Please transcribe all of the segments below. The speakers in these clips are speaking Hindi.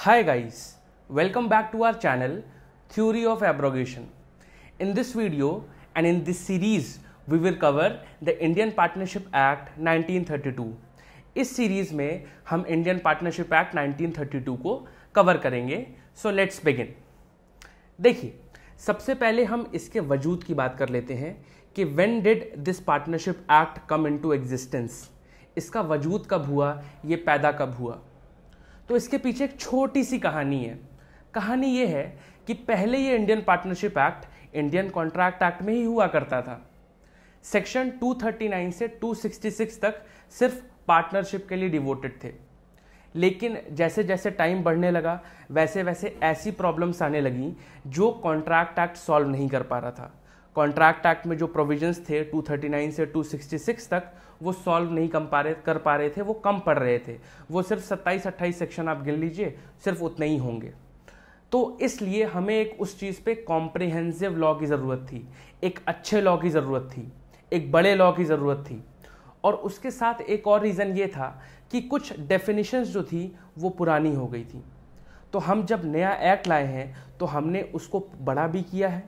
Hi guys, welcome back to our channel Theory of Abrogation. In this video and in this series, we will cover the Indian Partnership Act 1932. इस सीरीज में हम इंडियन पार्टनरशिप एक्ट 1932 को कवर करेंगे सो लेट्स बिगिन देखिए सबसे पहले हम इसके वजूद की बात कर लेते हैं कि when did this partnership act come to existence इसका वजूद कब हुआ ये पैदा कब हुआ तो इसके पीछे एक छोटी सी कहानी है कहानी ये है कि पहले ये Indian partnership act Indian contract act में ही हुआ करता था सेक्शन 239 से 266 तक सिर्फ पार्टनरशिप के लिए डिवोटेड थे लेकिन जैसे जैसे टाइम बढ़ने लगा वैसे वैसे ऐसी प्रॉब्लम्स आने लगी जो कॉन्ट्रैक्ट एक्ट सॉल्व नहीं कर पा रहा था कॉन्ट्रैक्ट एक्ट में जो प्रोविजंस थे 239 से 266 तक वो सॉल्व नहीं कम पा रहे कर पा रहे थे वो कम पड़ रहे थे वो सिर्फ 27 28 सेक्शन आप गिन लीजिए सिर्फ उतने ही होंगे तो इसलिए हमें एक उस चीज़ पे कॉम्प्रिहेंसिव लॉ की ज़रूरत थी एक अच्छे लॉ की ज़रूरत थी एक बड़े लॉ की ज़रूरत थी और उसके साथ एक और रीज़न ये था कि कुछ डेफिनेशंस जो थी वो पुरानी हो गई थी तो हम जब नया एक्ट लाए हैं तो हमने उसको बड़ा भी किया है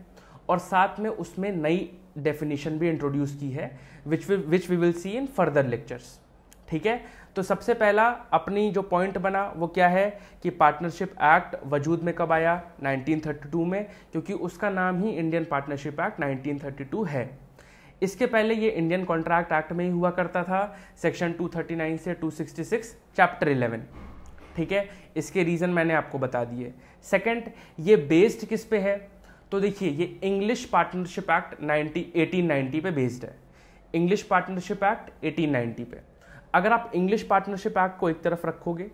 और साथ में उसमें नई डेफिनेशन भी इंट्रोड्यूस की है which which we will see in further lectures ठीक है तो सबसे पहला अपनी जो पॉइंट बना वो क्या है कि पार्टनरशिप एक्ट वजूद में कब आया 1932 में क्योंकि उसका नाम ही इंडियन पार्टनरशिप एक्ट 1932 है इसके पहले ये इंडियन कॉन्ट्रैक्ट एक्ट में ही हुआ करता था सेक्शन 239 से 266 चैप्टर 11 ठीक है इसके रीज़न मैंने आपको बता दिए सेकंड ये बेस्ड किस पे है तो देखिए ये English partnership act eighteen ninety पे बेस्ड है English partnership act eighteen ninety पे अगर आप इंग्लिश पार्टनरशिप एक्ट को एक तरफ रखोगे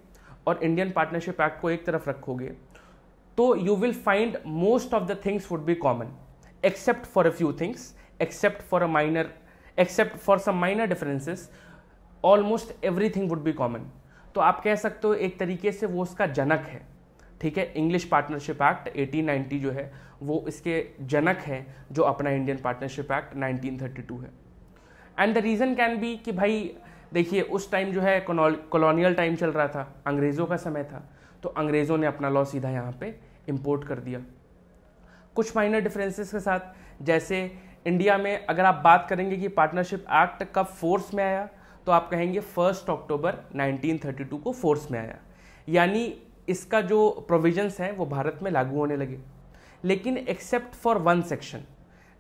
और इंडियन पार्टनरशिप एक्ट को एक तरफ रखोगे तो you will find most of the things would be common except for a few things except for a minor except for some minor differences almost everything would be common तो आप कह सकते हो एक तरीके से वो उसका जनक है ठीक है इंग्लिश पार्टनरशिप एक्ट 1890 जो है वो इसके जनक हैं जो अपना इंडियन पार्टनरशिप एक्ट 1932 है and the reason can be कि भाई देखिए उस टाइम जो है कॉलोनियल टाइम चल रहा था अंग्रेज़ों का समय था तो अंग्रेज़ों ने अपना लॉ सीधा यहाँ पे इम्पोर्ट कर दिया कुछ माइनर डिफरेंसेस के साथ जैसे इंडिया में अगर आप बात करेंगे कि पार्टनरशिप एक्ट कब फोर्स में आया तो आप कहेंगे फर्स्ट अक्टूबर 1932 को फोर्स में आया यानी इसका जो प्रोविजंस हैं वो भारत में लागू होने लगे लेकिन एक्सेप्ट फॉर वन सेक्शन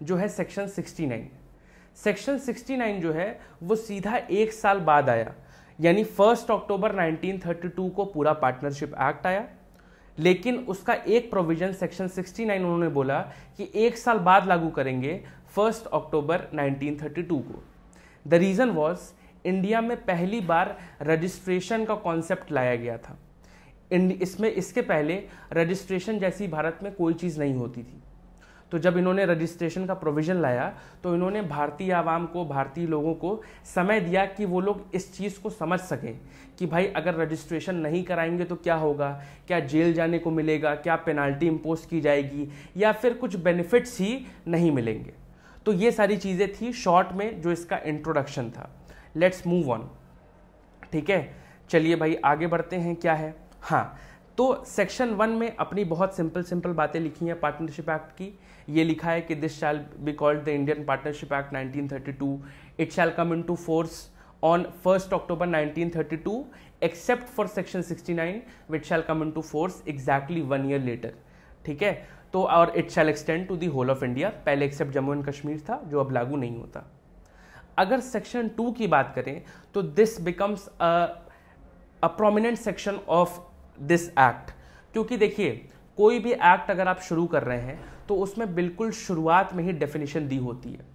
जो है सेक्शन 69 सेक्शन 69 जो है वो सीधा एक साल बाद आया यानी फर्स्ट अक्टूबर 1932 को पूरा पार्टनरशिप एक्ट आया लेकिन उसका एक प्रोविजन सेक्शन 69 उन्होंने बोला कि एक साल बाद लागू करेंगे फर्स्ट अक्टूबर 1932 को द रीज़न वॉज इंडिया में पहली बार रजिस्ट्रेशन का कॉन्सेप्ट लाया गया था इसमें इसके पहले रजिस्ट्रेशन जैसी भारत में कोई चीज़ नहीं होती थी तो जब इन्होंने रजिस्ट्रेशन का प्रोविज़न लाया तो इन्होंने भारतीय आवाम को भारतीय लोगों को समय दिया कि वो लोग इस चीज़ को समझ सकें कि भाई अगर रजिस्ट्रेशन नहीं कराएंगे तो क्या होगा क्या जेल जाने को मिलेगा क्या पेनाल्टी इम्पोज की जाएगी या फिर कुछ बेनिफिट्स ही नहीं मिलेंगे तो ये सारी चीज़ें थी शॉर्ट में जो इसका इंट्रोडक्शन था लेट्स मूव ऑन ठीक है चलिए भाई आगे बढ़ते हैं क्या है हाँ तो सेक्शन वन में अपनी बहुत सिंपल सिंपल बातें लिखी हैं पार्टनरशिप एक्ट की ये लिखा है कि this shall be called the Indian partnership act 1932 it shall come into force on first October 1932 except for section 69 shall come into force exactly one year later ठीक है तो और it shall extend to the whole of India पहले एक्सेप्ट जम्मू एंड कश्मीर था जो अब लागू नहीं होता अगर सेक्शन टू की बात करें तो this becomes a prominent section of this act क्योंकि देखिए कोई भी एक्ट अगर आप शुरू कर रहे हैं तो उसमें बिल्कुल शुरुआत में ही डेफिनेशन दी होती है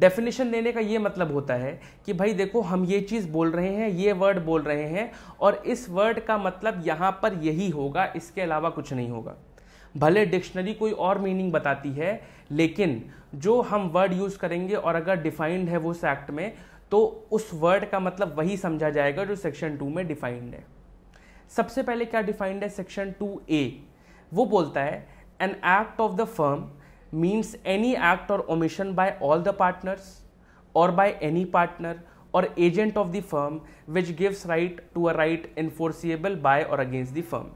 डेफिनेशन देने का ये मतलब होता है कि भाई देखो हम ये चीज़ बोल रहे हैं ये वर्ड बोल रहे हैं और इस वर्ड का मतलब यहाँ पर यही होगा इसके अलावा कुछ नहीं होगा भले डिक्शनरी कोई और मीनिंग बताती है लेकिन जो हम वर्ड यूज़ करेंगे और अगर डिफाइंड है वो उस एक्ट में तो उस वर्ड का मतलब वही समझा जाएगा जो सेक्शन टू में डिफाइंड है सबसे पहले क्या डिफाइंड है सेक्शन टू ए वो बोलता है an act of the firm means any act or omission by all the partners or by any partner or agent of the firm which gives right to a right enforceable by or against the firm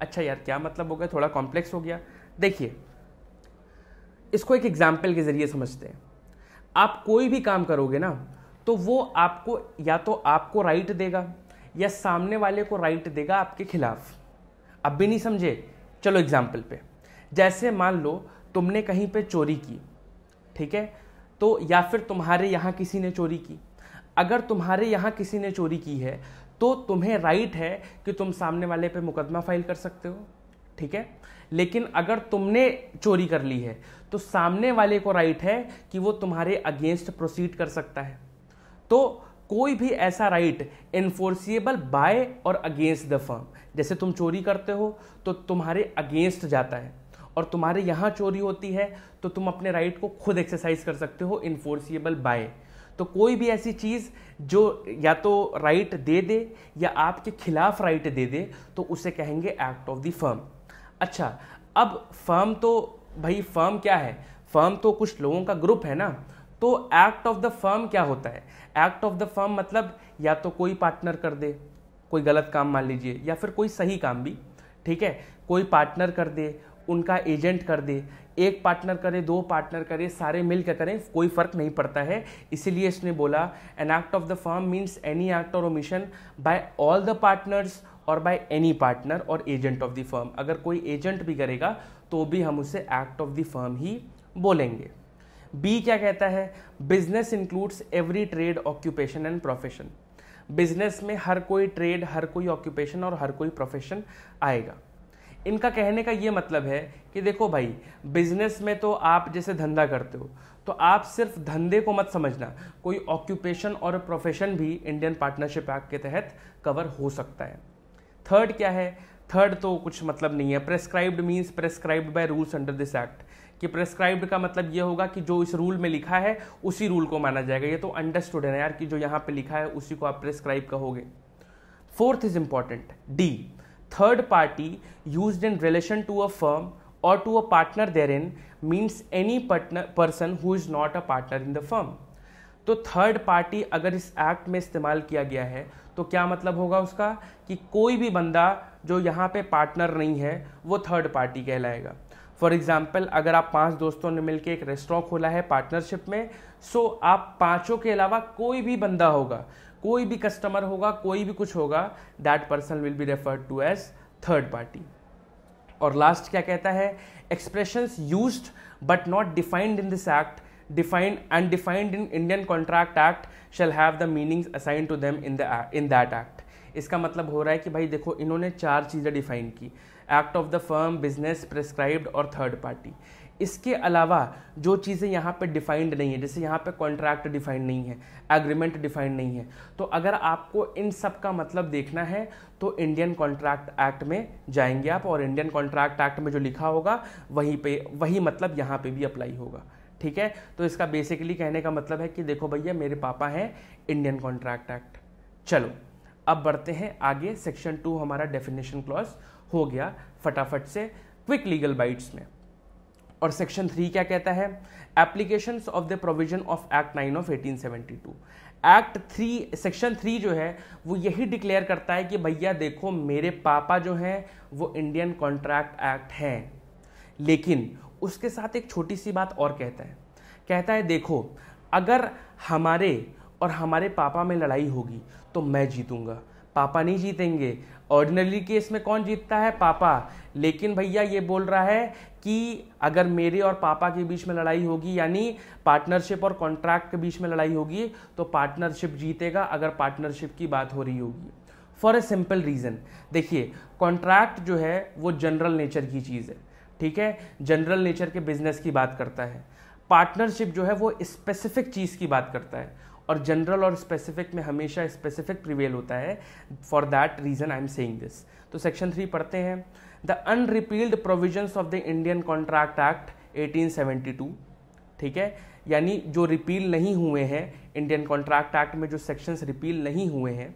अच्छा यार क्या मतलब हो गया थोड़ा कॉम्प्लेक्स हो गया देखिए इसको एक एग्जाम्पल के ज़रिए समझते हैं आप कोई भी काम करोगे ना तो वो आपको या तो आपको राइट देगा या सामने वाले को राइट देगा आपके खिलाफ अब भी नहीं समझे चलो एग्जाम्पल पे जैसे मान लो तुमने कहीं पे चोरी की ठीक है तो या फिर तुम्हारे यहाँ किसी ने चोरी की अगर तुम्हारे यहाँ किसी ने चोरी की है तो तुम्हें राइट है कि तुम सामने वाले पे मुकदमा फाइल कर सकते हो ठीक है लेकिन अगर तुमने चोरी कर ली है तो सामने वाले को राइट है कि वो तुम्हारे अगेंस्ट प्रोसीड कर सकता है तो कोई भी ऐसा right enforceable by or against the firm जैसे तुम चोरी करते हो तो तुम्हारे अगेंस्ट जाता है और तुम्हारे यहाँ चोरी होती है तो तुम अपने राइट को खुद एक्सरसाइज कर सकते हो इन्फोर्सिएबल बाय तो कोई भी ऐसी चीज़ जो या तो राइट दे दे या आपके खिलाफ राइट दे दे तो उसे कहेंगे एक्ट ऑफ द फर्म अच्छा अब फर्म तो भाई फर्म क्या है फर्म तो कुछ लोगों का ग्रुप है ना तो एक्ट ऑफ द फर्म क्या होता है एक्ट ऑफ द फर्म मतलब या तो कोई पार्टनर कर दे कोई गलत काम मान लीजिए या फिर कोई सही काम भी ठीक है कोई पार्टनर कर दे उनका एजेंट कर दे एक पार्टनर करे दो पार्टनर करे सारे मिल के करें कोई फर्क नहीं पड़ता है इसीलिए इसने बोला an act of the firm means any act or omission by all the partners or by any partner or agent of the firm अगर कोई एजेंट भी करेगा तो भी हम उसे एक्ट ऑफ द फर्म ही बोलेंगे बी क्या कहता है business includes every trade occupation and profession business में हर कोई ट्रेड हर कोई ऑक्यूपेशन और हर कोई प्रोफेशन आएगा इनका कहने का ये मतलब है कि देखो भाई बिजनेस में तो आप जैसे धंधा करते हो तो आप सिर्फ धंधे को मत समझना कोई ऑक्यूपेशन और प्रोफेशन भी इंडियन पार्टनरशिप एक्ट के तहत कवर हो सकता है थर्ड क्या है थर्ड तो कुछ मतलब नहीं है prescribed means prescribed by rules under this act कि प्रेस्क्राइब्ड का मतलब ये होगा कि जो इस रूल में लिखा है उसी रूल को माना जाएगा ये तो अंडरस्टूड है यार कि जो यहाँ पे लिखा है उसी को आप प्रेस्क्राइब कहोगे fourth is important the third party used in relation to a firm to a partner therein means any partner, person who is not a partner in the firm तो थर्ड पार्टी अगर इस एक्ट में इस्तेमाल किया गया है तो क्या मतलब होगा उसका कि कोई भी बंदा जो यहाँ पे पार्टनर नहीं है वो थर्ड पार्टी कहलाएगा फॉर एग्ज़ाम्पल अगर आप पांच दोस्तों ने मिलकर एक रेस्टोरेंट खोला है पार्टनरशिप में सो आप पांचों के अलावा कोई भी बंदा होगा कोई भी कस्टमर होगा कोई भी कुछ होगा that person will be refer to as third party और लास्ट क्या कहता है expression used but not defined in this act defined and defined in Indian Contract Act shall have the meanings assigned to them in the in that act इसका मतलब हो रहा है कि भाई देखो इन्होंने चार चीज़ें डिफाइन की act of the firm business prescribed और थर्ड पार्टी इसके अलावा जो चीज़ें यहाँ पे डिफाइंड नहीं है जैसे यहाँ पे कॉन्ट्रैक्ट डिफाइंड नहीं है एग्रीमेंट डिफाइंड नहीं है तो अगर आपको इन सब का मतलब देखना है तो इंडियन कॉन्ट्रैक्ट एक्ट में जाएंगे आप और इंडियन कॉन्ट्रैक्ट एक्ट में जो लिखा होगा वहीं पे वही मतलब यहाँ पे भी अप्लाई होगा ठीक है तो इसका बेसिकली कहने का मतलब है कि देखो भैया मेरे पापा हैं इंडियन कॉन्ट्रैक्ट एक्ट चलो अब बढ़ते हैं आगे सेक्शन टू हमारा डेफिनेशन क्लॉज हो गया फटाफट से क्विक लीगल बाइट्स में और सेक्शन थ्री क्या कहता है application of the provision of act nine of two act three section three जो है वो यही डिक्लेयर करता है कि भैया देखो मेरे पापा जो हैं वो इंडियन कॉन्ट्रैक्ट एक्ट हैं लेकिन उसके साथ एक छोटी सी बात और कहता है कहता है देखो अगर हमारे और हमारे पापा में लड़ाई होगी तो मैं जीतूंगा पापा नहीं जीतेंगे ऑर्डिनरी केस में कौन जीतता है पापा लेकिन भैया ये बोल रहा है कि अगर मेरे और पापा के बीच में लड़ाई होगी यानी पार्टनरशिप और कॉन्ट्रैक्ट के बीच में लड़ाई होगी तो पार्टनरशिप जीतेगा अगर पार्टनरशिप की बात हो रही होगी फॉर ए सिंपल रीज़न देखिए कॉन्ट्रैक्ट जो है वो जनरल नेचर की चीज़ है ठीक है जनरल नेचर के बिजनेस की बात करता है पार्टनरशिप जो है वो स्पेसिफिक चीज़ की बात करता है और जनरल और स्पेसिफिक में हमेशा स्पेसिफिक प्रिवेल होता है for that reason I am saying this तो सेक्शन थ्री पढ़ते हैं the unrepealed provisions of the Indian contract act 1872 ठीक है यानी जो रिपील नहीं हुए हैं इंडियन कॉन्ट्रैक्ट एक्ट में जो सेक्शंस रिपील नहीं हुए हैं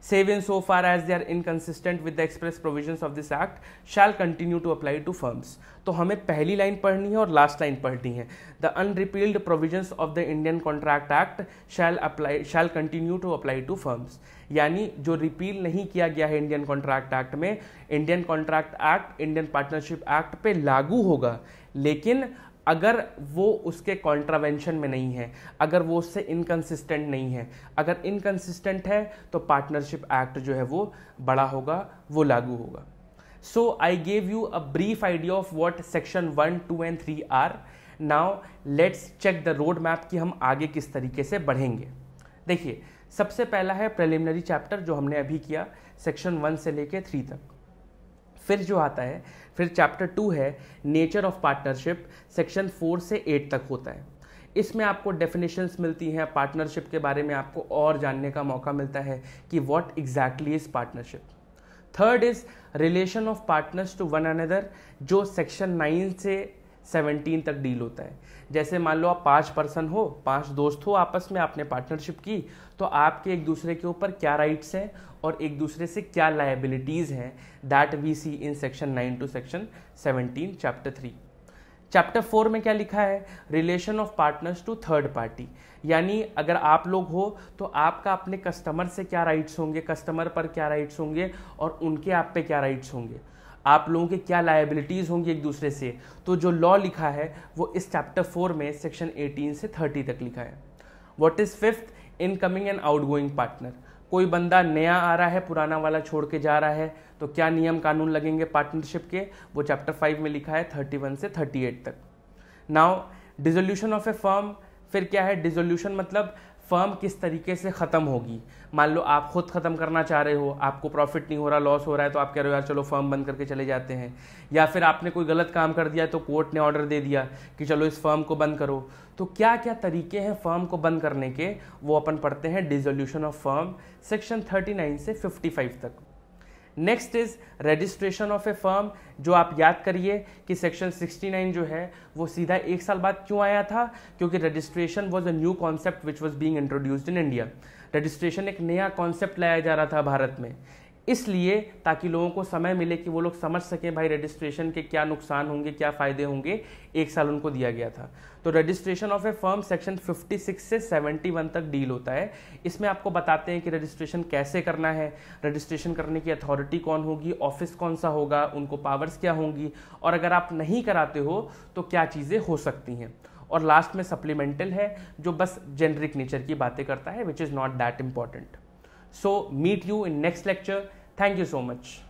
save in so far as they are inconsistent with the express provisions of this act shall continue to apply to firms तो हमें पहली लाइन पढ़नी है और लास्ट लाइन पढ़नी है the unrepealed provisions of the Indian contract act shall apply shall continue to apply to firms यानी जो रिपील नहीं किया गया है इंडियन कॉन्ट्रैक्ट एक्ट में Indian contract act Indian partnership act पे लागू होगा लेकिन अगर वो उसके कॉन्ट्रावेंशन में नहीं है अगर वो उससे इनकन्सिस्टेंट नहीं है अगर इनकन्सिस्टेंट है तो पार्टनरशिप एक्ट जो है वो बड़ा होगा वो लागू होगा so I gave you a brief idea of what section one two and three are now let's check the road map कि हम आगे किस तरीके से बढ़ेंगे देखिए सबसे पहला है प्रेलिमिनरी चैप्टर जो हमने अभी किया सेक्शन वन से लेके थ्री तक फिर जो आता है फिर चैप्टर टू है nature of partnership section four से एट तक होता है इसमें आपको डेफिनेशंस मिलती हैं पार्टनरशिप के बारे में आपको और जानने का मौका मिलता है कि what exactly is partnership third is relation of partners to one another जो सेक्शन नाइन से सेवनटीन तक डील होता है जैसे मान लो आप पांच पर्सन हो पांच दोस्त हो आपस में आपने पार्टनरशिप की तो आपके एक दूसरे के ऊपर क्या राइट्स हैं और एक दूसरे से क्या लाइबिलिटीज़ हैं that we see in section nine to section seventeen chapter three chapter four में क्या लिखा है relation of partners to third party यानी अगर आप लोग हो तो आपका अपने कस्टमर से क्या राइट्स होंगे कस्टमर पर क्या राइट्स होंगे और उनके आप पे क्या राइट्स होंगे आप लोगों के क्या लाइबिलिटीज़ होंगी एक दूसरे से तो जो लॉ लिखा है वो इस चैप्टर फोर में सेक्शन एटीन से थर्टी तक लिखा है what is fifth incoming and outgoing partner कोई बंदा नया आ रहा है पुराना वाला छोड़ के जा रहा है तो क्या नियम कानून लगेंगे पार्टनरशिप के वो चैप्टर फाइव में लिखा है थर्टी वन से थर्टी एट तक now dissolution of a firm फिर क्या है डिजोल्यूशन मतलब फर्म किस तरीके से ख़त्म होगी मान लो आप खुद ख़त्म करना चाह रहे हो आपको प्रॉफिट नहीं हो रहा लॉस हो रहा है तो आप कह रहे हो यार चलो फर्म बंद करके चले जाते हैं या फिर आपने कोई गलत काम कर दिया तो कोर्ट ने ऑर्डर दे दिया कि चलो इस फर्म को बंद करो तो क्या क्या तरीके हैं फर्म को बंद करने के वो अपन पढ़ते हैं dissolution of firm section thirty से फिफ्टी तक next is registration of a firm जो आप याद करिए कि सेक्शन 69 जो है वो सीधा एक साल बाद क्यों आया था क्योंकि registration was a new concept which was being introduced in India registration एक नया कॉन्सेप्ट लाया जा रहा था भारत में इसलिए ताकि लोगों को समय मिले कि वो लोग समझ सकें भाई रजिस्ट्रेशन के क्या नुकसान होंगे क्या फ़ायदे होंगे एक साल उनको दिया गया था तो registration of a firm section 56 से 71 तक डील होता है इसमें आपको बताते हैं कि रजिस्ट्रेशन कैसे करना है रजिस्ट्रेशन करने की अथॉरिटी कौन होगी ऑफिस कौन सा होगा उनको पावर्स क्या होंगी और अगर आप नहीं कराते हो तो क्या चीज़ें हो सकती हैं और लास्ट में सप्लीमेंटल है जो बस जेनरिक नेचर की बातें करता है which is not that important so meet you in next lecture Thank you so much.